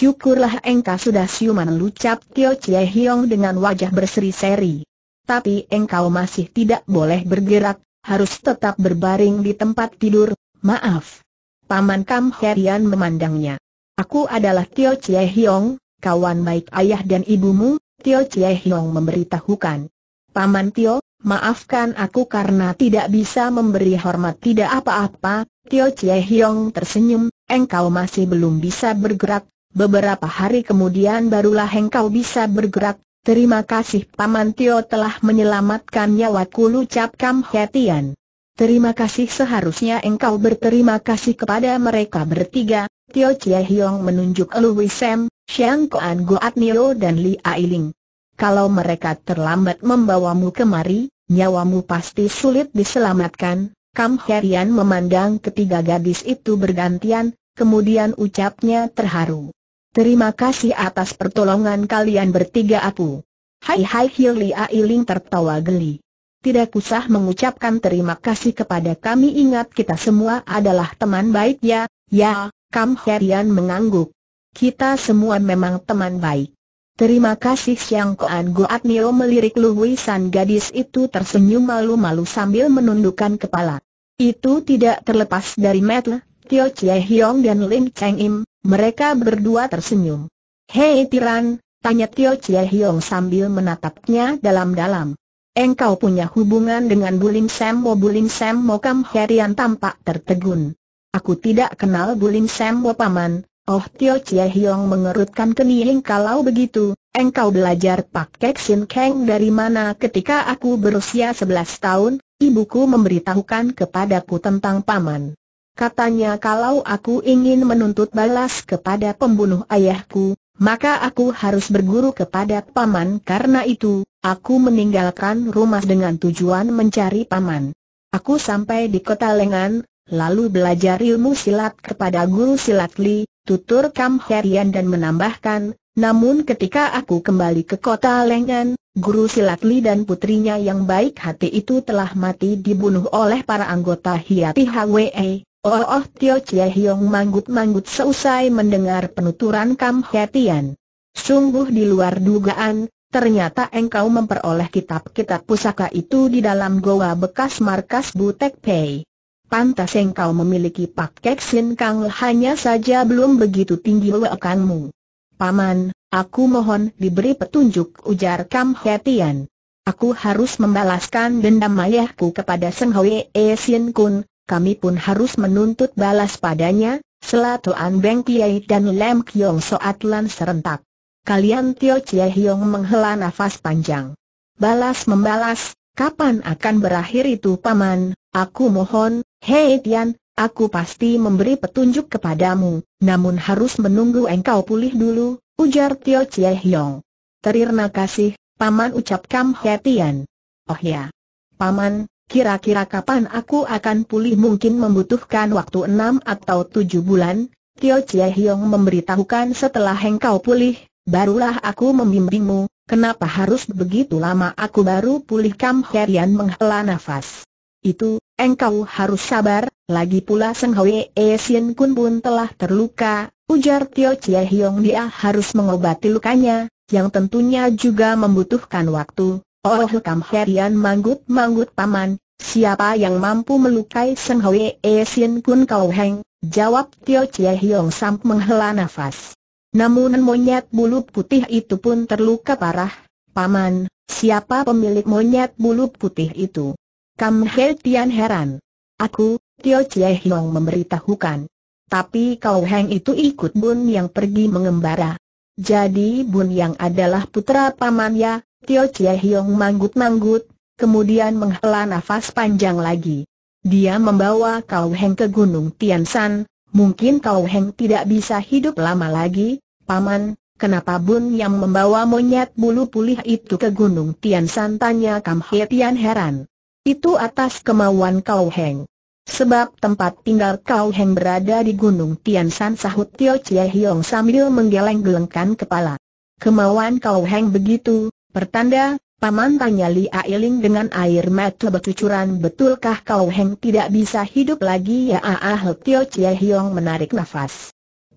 [SPEAKER 1] Syukurlah engkau sudah siuman lucap Tio Chie Hiong dengan wajah berseri-seri. Tapi engkau masih tidak boleh bergerak, harus tetap berbaring di tempat tidur, maaf. Paman Kam Herian memandangnya. Aku adalah Tio Chie Hiong, kawan baik ayah dan ibumu, Tio Chie Hiong memberitahukan. Paman Tio, maafkan aku karena tidak bisa memberi hormat tidak apa-apa, Tio Chie Hiong tersenyum, engkau masih belum bisa bergerak, Beberapa hari kemudian barulah engkau bisa bergerak. Terima kasih Paman Tio telah menyelamatkan nyawaku lucap Kam Hetian. Terima kasih seharusnya engkau berterima kasih kepada mereka bertiga. Tio Chie Hiong menunjuk Louis Sam, Xiang Kuan Guat Nio dan Li Ailing. Kalau mereka terlambat membawamu kemari, nyawamu pasti sulit diselamatkan. Kam Herian memandang ketiga gadis itu bergantian, kemudian ucapnya terharu. Terima kasih atas pertolongan kalian bertiga aku. Hai hai Hili Ailing tertawa geli. Tidak usah mengucapkan terima kasih kepada kami ingat kita semua adalah teman baik ya, ya, Kam Herian mengangguk. Kita semua memang teman baik. Terima kasih Siang Koan Goat Nio melirik luwisan gadis itu tersenyum malu-malu sambil menundukkan kepala. Itu tidak terlepas dari Matt, Tio Chie Hiong dan Lim Cheng Im, mereka berdua tersenyum. Hei Tiran, tanya Tio Chie Hiong sambil menatapnya dalam-dalam. Engkau punya hubungan dengan Bulim Sembo oh, Bulim Sembo oh, Kam Herian tampak tertegun. Aku tidak kenal Bulim Sembo oh, Paman, Oh Tio Chie Hiong mengerutkan kening kalau begitu, engkau belajar pakai Sin Kang dari mana ketika aku berusia 11 tahun, ibuku memberitahukan kepadaku tentang paman. Katanya kalau aku ingin menuntut balas kepada pembunuh ayahku, maka aku harus berguru kepada paman karena itu, aku meninggalkan rumah dengan tujuan mencari paman. Aku sampai di kota Lengan, lalu belajar ilmu silat kepada guru silat Li, tutur Kam Herian dan menambahkan, namun ketika aku kembali ke kota Lengan, guru silat Li dan putrinya yang baik hati itu telah mati dibunuh oleh para anggota Hiati Hwe. Oh, oh Tio Chie Hiong manggut-manggut seusai mendengar penuturan Kam Hetian. Sungguh di luar dugaan, ternyata engkau memperoleh kitab-kitab pusaka itu di dalam goa bekas markas Butek Pei. Pantas engkau memiliki paket Sin Kang hanya saja belum begitu tinggi wakanmu. Paman, aku mohon diberi petunjuk ujar Kam Hetian. Aku harus membalaskan dendam ayahku kepada Seng Hwee E Kun, kami pun harus menuntut balas padanya, Selatuan Beng Kiai dan Lem Kiong Soat serentak. Kalian Tio Chie Hiong menghela nafas panjang. Balas membalas, kapan akan berakhir itu paman, aku mohon, hei Tian, aku pasti memberi petunjuk kepadamu, namun harus menunggu engkau pulih dulu, ujar Tio Chie Hiong. Terima kasih, paman ucap Kam He Tian. Oh ya, paman, Kira-kira kapan aku akan pulih mungkin membutuhkan waktu enam atau tujuh bulan, Tio Chie Hiong memberitahukan setelah engkau pulih, barulah aku membimbingmu, kenapa harus begitu lama aku baru pulih Kam Herian menghela nafas. Itu, engkau harus sabar, lagi pula Seng E Sien Kun pun telah terluka, ujar Tio Chie Hiong dia harus mengobati lukanya, yang tentunya juga membutuhkan waktu, Oh hukam herian manggut-manggut paman, siapa yang mampu melukai Seng E Sin Kun Kau Heng, jawab Tio Chie Hiong Sam menghela nafas. Namun monyet bulu putih itu pun terluka parah, paman, siapa pemilik monyet bulu putih itu? Kam He Tian heran. Aku, Tio Chie Hiong memberitahukan. Tapi Kau Heng itu ikut Bun yang pergi mengembara. Jadi Bun Yang adalah putra pamannya, Tio Chie Hiong manggut-manggut, kemudian menghela nafas panjang lagi. Dia membawa Kau Heng ke Gunung Tian Tiansan, mungkin Kau Heng tidak bisa hidup lama lagi, Paman, Kenapa Bun yang membawa monyet bulu pulih itu ke Gunung Tian Tanya Kam He Tian heran. Itu atas kemauan Kau Heng. Sebab tempat tinggal kau Heng berada di Gunung Tian Tiansan sahut Tio Chie Hiong sambil menggeleng-gelengkan kepala. Kemauan kau Heng begitu, pertanda, paman tanya Li Ailing dengan air mata bercucuran betulkah kau Heng tidak bisa hidup lagi ya ah, ah Tio Chie Hiong menarik nafas.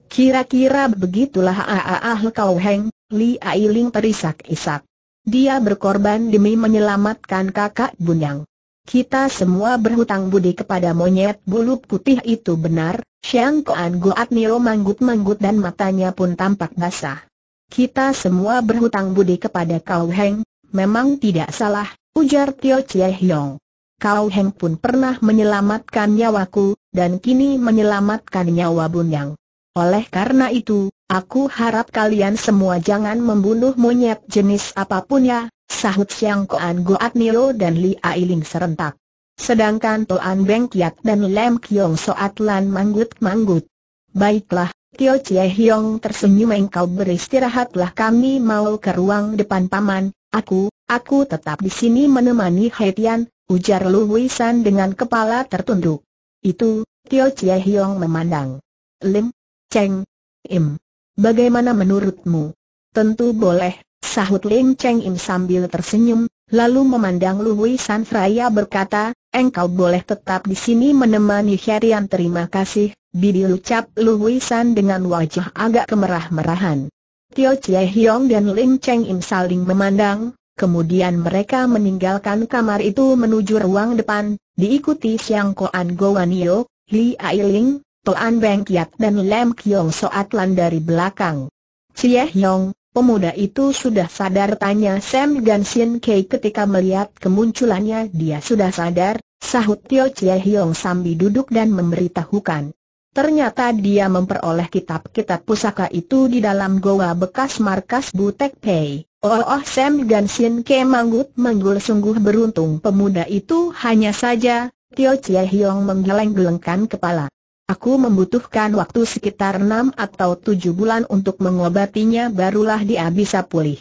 [SPEAKER 1] Kira-kira begitulah ah ah, ah kau Heng, Li Ailing terisak-isak. Dia berkorban demi menyelamatkan kakak Bunyang. Kita semua berhutang budi kepada monyet bulu putih itu benar, Siang Koan Goat Nio manggut-manggut dan matanya pun tampak basah. Kita semua berhutang budi kepada Kau Heng, memang tidak salah, ujar Tio Chie Hiong. Kau Heng pun pernah menyelamatkan nyawaku, dan kini menyelamatkan nyawa Bunyang. Oleh karena itu, aku harap kalian semua jangan membunuh monyet jenis apapun ya, sahut Siang Koan Goat Nio dan Li Ailing serentak. Sedangkan Toan Beng Kiat dan Lem Kiong Soat Lan manggut-manggut. Baiklah, Tio Chie Hiong tersenyum engkau beristirahatlah kami mau ke ruang depan paman, aku, aku tetap di sini menemani Hai Tian, ujar Lu San dengan kepala tertunduk. Itu, Tio Chie Hiong memandang. Lim, Cheng, Im, bagaimana menurutmu? Tentu boleh, Sahut Ling Cheng Im sambil tersenyum, lalu memandang Hui San Fraya berkata, engkau boleh tetap di sini menemani Herian terima kasih, Bibi ucap Hui San dengan wajah agak kemerah-merahan. Tio Chie Hiong dan Ling Cheng Im saling memandang, kemudian mereka meninggalkan kamar itu menuju ruang depan, diikuti Siang Koan Yeo, Li Ling, Toan Beng Kiat dan Lam Kiong Soat Lan dari belakang. Chie Hiong, Pemuda itu sudah sadar tanya Sam Gansin Kei ketika melihat kemunculannya dia sudah sadar, sahut Tio Chie Hiong sambil duduk dan memberitahukan. Ternyata dia memperoleh kitab-kitab pusaka itu di dalam goa bekas markas Butek Pei. Oh, oh, oh Sam Gansin Kei manggut menggul sungguh beruntung pemuda itu hanya saja, Tio Chie Hiong menggeleng-gelengkan kepala. Aku membutuhkan waktu sekitar enam atau tujuh bulan untuk mengobatinya barulah dia bisa pulih.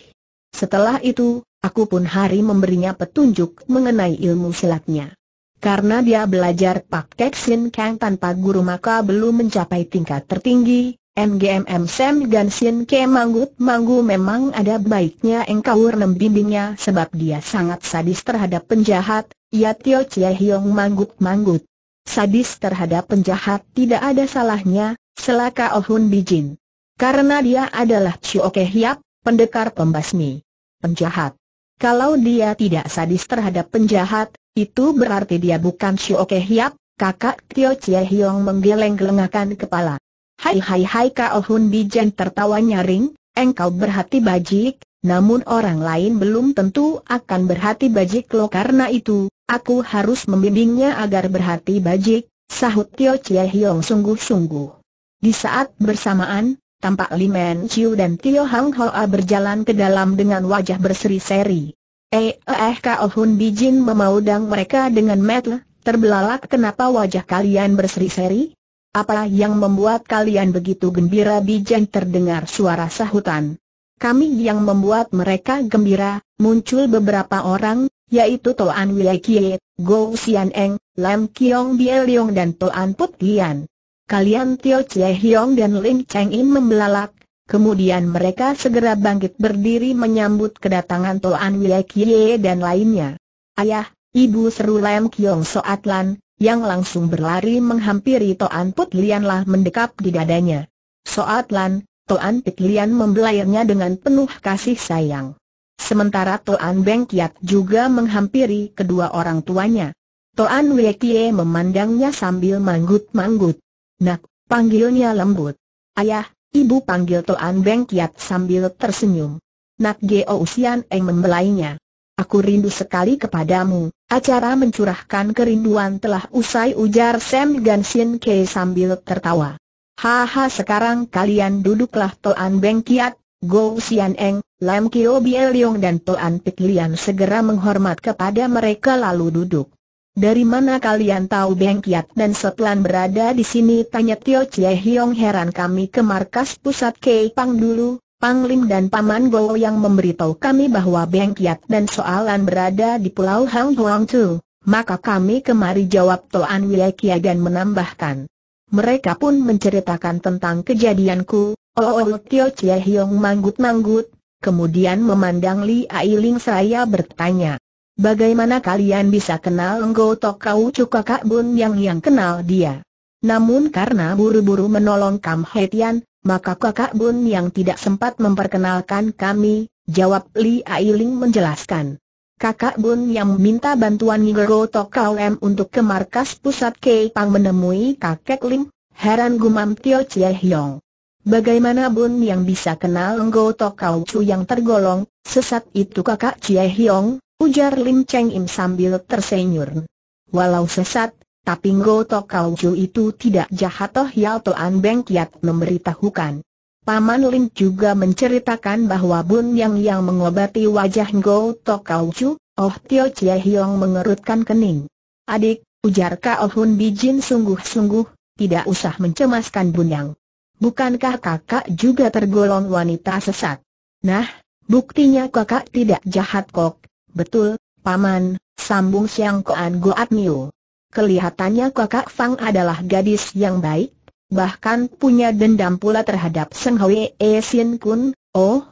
[SPEAKER 1] Setelah itu, aku pun hari memberinya petunjuk mengenai ilmu silatnya. Karena dia belajar Pak Keksin Kang tanpa guru maka belum mencapai tingkat tertinggi, MGMM Sam Gansin Ke Manggut Manggu memang ada baiknya engkau bimbingnya sebab dia sangat sadis terhadap penjahat, ya Tio Chie Hiong Manggut Manggut sadis terhadap penjahat tidak ada salahnya, selaka Oh Hun Bijin. Karena dia adalah Chioke Hiap, pendekar pembasmi. Penjahat. Kalau dia tidak sadis terhadap penjahat, itu berarti dia bukan Chioke Hiap, kakak Tio Chie Hiong menggeleng-gelengkan kepala. Hai hai hai Kao Hun bijin, tertawa nyaring, engkau berhati bajik, namun orang lain belum tentu akan berhati bajik lo karena itu, Aku harus membimbingnya agar berhati bajik, sahut Tio Chie Hiong sungguh-sungguh. Di saat bersamaan, tampak Men Chiu dan Tio Hang Hoa berjalan ke dalam dengan wajah berseri-seri. Eh eh Kao Hun Bijin memaudang mereka dengan metel, terbelalak kenapa wajah kalian berseri-seri? Apa yang membuat kalian begitu gembira Bijan terdengar suara sahutan. Kami yang membuat mereka gembira, muncul beberapa orang, yaitu Toan Wei Kie, Go Xian Eng, Lam Kiong Bie Leong dan Toan Put Lian. Kalian Tio Chie Hiong dan Lim Cheng In membelalak, kemudian mereka segera bangkit berdiri menyambut kedatangan Toan Wei Kie dan lainnya. Ayah, ibu seru Lam Kiong Soat Lan, yang langsung berlari menghampiri Toan Put Lian lah mendekap di dadanya. Soat Lan, Toan Put Lian membelayarnya dengan penuh kasih sayang. Sementara Toan Beng Kiat juga menghampiri kedua orang tuanya. Toan Wekie memandangnya sambil manggut-manggut. Nak, panggilnya lembut. Ayah, ibu panggil Toan Beng Kiat sambil tersenyum. Nak Geo Usian Eng membelainya. Aku rindu sekali kepadamu. Acara mencurahkan kerinduan telah usai ujar Sam Gansin Ke sambil tertawa. Haha sekarang kalian duduklah Toan Beng Kiat, Go Xian Eng, Lam Kio Bie Leong dan Toan Pik Lian segera menghormat kepada mereka lalu duduk. Dari mana kalian tahu Beng Kiat dan Setlan berada di sini? Tanya Tio Chie Hiong heran kami ke markas pusat Kei Pang dulu, Panglim dan Paman Go yang memberitahu kami bahwa Beng Kiat dan Soalan berada di Pulau Hang Huang Tu, maka kami kemari jawab Toan Wilekia dan menambahkan. Mereka pun menceritakan tentang kejadianku, Oh, oh, oh Tio Chie Hiong manggut-manggut, kemudian memandang Li Ailing saya bertanya. Bagaimana kalian bisa kenal Enggo Tokau Cuka Kak Bun yang yang kenal dia? Namun karena buru-buru menolong Kam Hetian, maka kakak Bun yang tidak sempat memperkenalkan kami, jawab Li Ailing menjelaskan. Kakak Bun yang minta bantuan Ngero Tokau M untuk ke markas pusat Kei Pang menemui kakek Lim, heran gumam Tio Chie Hiong. Bagaimana Bun yang bisa kenal Nggo Tok Kau Chu yang tergolong, sesat itu kakak Cia Hiong, ujar Lim Cheng Im sambil tersenyum. Walau sesat, tapi Nggo Tok Kau Chu itu tidak jahat toh Yao Toan Beng Kiat memberitahukan. Paman Lim juga menceritakan bahwa Bun Yang yang mengobati wajah Nggo Tok Kau Chu, Oh Tio Chie Hiong mengerutkan kening. Adik, ujar Kao oh Hun Bijin sungguh-sungguh, tidak usah mencemaskan Bun Yang. Bukankah kakak juga tergolong wanita sesat? Nah, buktinya kakak tidak jahat kok. Betul, Paman, sambung Siang Koan Goat Miu. Kelihatannya kakak Fang adalah gadis yang baik, bahkan punya dendam pula terhadap Seng Hwee Sin Kun. Oh,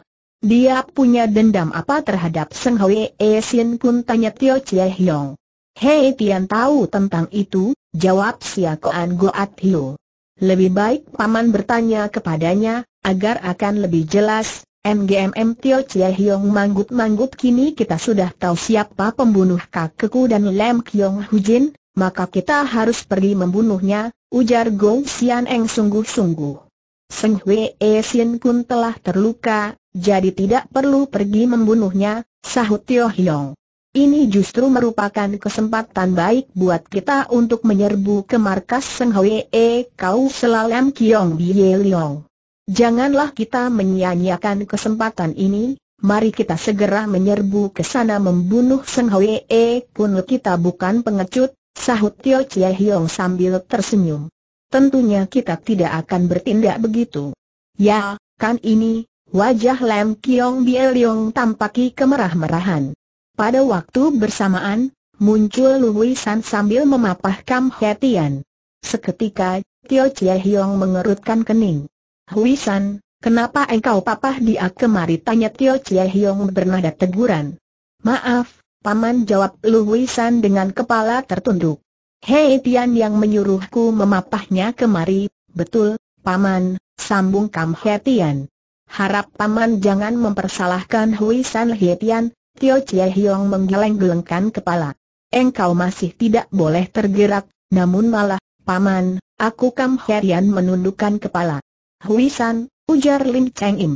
[SPEAKER 1] dia punya dendam apa terhadap Seng Hwee Sin Kun tanya Tio Chie Hiong. Hei Tian tahu tentang itu, jawab Siang Koan Goat Miu. Lebih baik Paman bertanya kepadanya, agar akan lebih jelas, MGMM Tio Chie Hiong manggut-manggut kini kita sudah tahu siapa pembunuh kakekku dan Lam Kiong Hujin, maka kita harus pergi membunuhnya, ujar Gong Xian Eng sungguh-sungguh. Seng Hwee Sin Kun telah terluka, jadi tidak perlu pergi membunuhnya, sahut Tio Hiong. Ini justru merupakan kesempatan baik buat kita untuk menyerbu ke markas Seng Hwee Kau Selalem Kiong Bie Liong. Janganlah kita menyia-nyiakan kesempatan ini, mari kita segera menyerbu ke sana membunuh Seng Hwee Kun kita bukan pengecut, sahut Tio Chie Hiong sambil tersenyum. Tentunya kita tidak akan bertindak begitu. Ya, kan ini, wajah Lem Kiong Bie Liong tampaki kemerah-merahan. Pada waktu bersamaan, muncul Lui San sambil memapah Kam Hetian. Seketika, Tio Chie Hiong mengerutkan kening. Hui San, kenapa engkau papah dia kemari? Tanya Tio Chie Hiong bernada teguran. Maaf, Paman jawab Lui San dengan kepala tertunduk. Hei Tian yang menyuruhku memapahnya kemari, betul, Paman, sambung Kam Hetian. Harap Paman jangan mempersalahkan Hui San Hetian, Tio Chie Hiong menggeleng-gelengkan kepala. Engkau masih tidak boleh tergerak, namun malah, paman, aku Kam Herian menundukkan kepala. Huisan, ujar Lin Cheng Im.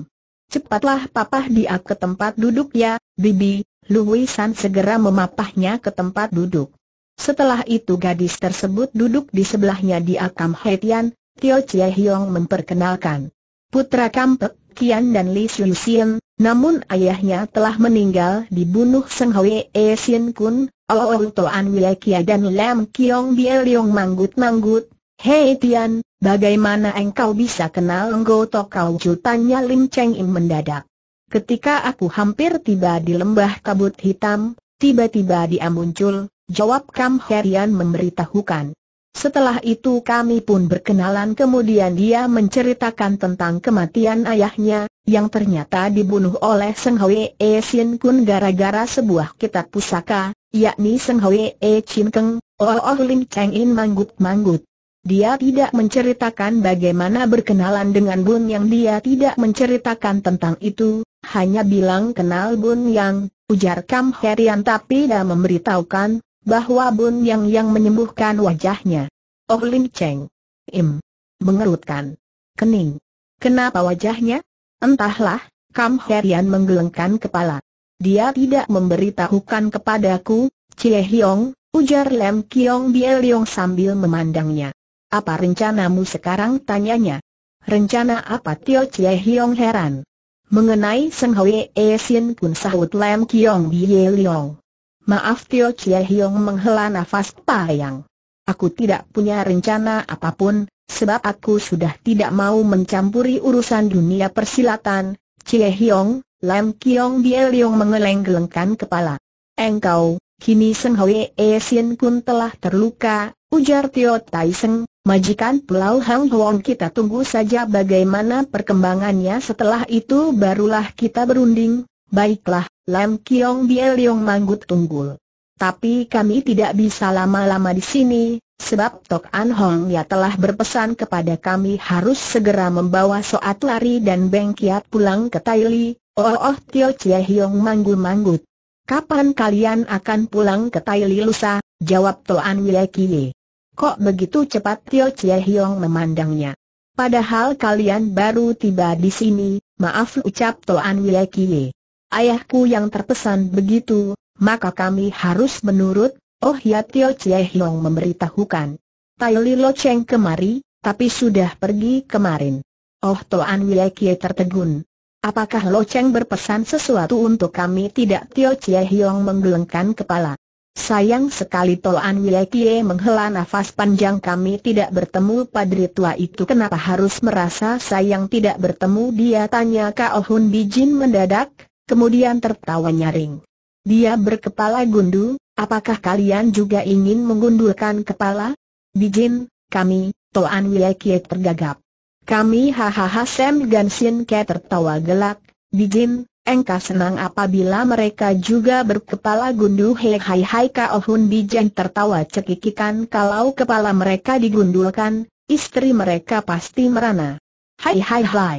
[SPEAKER 1] Cepatlah papah dia ke tempat duduk ya, bibi, San segera memapahnya ke tempat duduk. Setelah itu gadis tersebut duduk di sebelahnya di Akam Hetian, Tio Chie Hiong memperkenalkan. Putra Kampek, Kian dan Li Xiu Xian, namun ayahnya telah meninggal dibunuh Seng E Sin Kun, Ou Toan Kia dan Lam Kiong Bie Leong manggut-manggut. Hei Tian, bagaimana engkau bisa kenal Enggo Tokau Jutanya Lim Cheng Im mendadak. Ketika aku hampir tiba di lembah kabut hitam, tiba-tiba dia muncul, jawab Kam Herian memberitahukan. Setelah itu kami pun berkenalan kemudian dia menceritakan tentang kematian ayahnya, yang ternyata dibunuh oleh Seng E Sin Kun gara-gara sebuah kitab pusaka, yakni Seng E Chin Keng, Oh Oh Lim Cheng In manggut-manggut. Dia tidak menceritakan bagaimana berkenalan dengan Bun Yang dia tidak menceritakan tentang itu, hanya bilang kenal Bun Yang, ujar Kam Herian tapi dia memberitahukan, bahwa Bun Yang yang menyembuhkan wajahnya. Oh Lim Cheng. Im. Mengerutkan. Kening. Kenapa wajahnya? Entahlah, Kam Herian menggelengkan kepala. Dia tidak memberitahukan kepadaku, Cie Hiong, ujar Lem Kiong Biel Leong sambil memandangnya. Apa rencanamu sekarang tanyanya? Rencana apa Tio Cie Hiong heran? Mengenai Seng Hwee Sin pun sahut Lem Kiong Bie Leong. Maaf Tio Chie Hiong menghela nafas payang. Aku tidak punya rencana apapun, sebab aku sudah tidak mau mencampuri urusan dunia persilatan. Chie Hiong, Lam Kiong Bie Leong mengeleng-gelengkan kepala. Engkau, kini Seng Hwe E Sin Kun telah terluka, ujar Tio Tai Seng, majikan Pulau Hang Hwong kita tunggu saja bagaimana perkembangannya setelah itu barulah kita berunding, baiklah, Lam Kiong Biel Yong Manggut Tunggul. Tapi kami tidak bisa lama-lama di sini, sebab Tok An Hong ya telah berpesan kepada kami harus segera membawa Soat Lari dan Beng Kiat pulang ke Taili, oh oh Tio Chie Hiong manggut Manggut. Kapan kalian akan pulang ke Taili lusa? Jawab Tok Toan Kie. Kok begitu cepat Tio Chie Hiong memandangnya. Padahal kalian baru tiba di sini, maaf ucap Tok Toan Kie ayahku yang terpesan begitu, maka kami harus menurut, Oh ya Tio Chie Hiong memberitahukan. Tai Li Lo Cheng kemari, tapi sudah pergi kemarin. Oh Toan Wile Kie tertegun. Apakah Lo Cheng berpesan sesuatu untuk kami tidak Tio Chie Hiong menggelengkan kepala. Sayang sekali Toan Wile Kie menghela nafas panjang kami tidak bertemu padri tua itu kenapa harus merasa sayang tidak bertemu dia tanya Kao oh Hun Bijin mendadak, kemudian tertawa nyaring. Dia berkepala gundu, apakah kalian juga ingin menggundulkan kepala? Bijin, kami, Toan Wiekiet tergagap. Kami hahaha Sam sin Ke tertawa gelak, Bijin, engkau senang apabila mereka juga berkepala gundu hei hai hai hun bijin tertawa cekikikan kalau kepala mereka digundulkan, istri mereka pasti merana. Hai hai hai.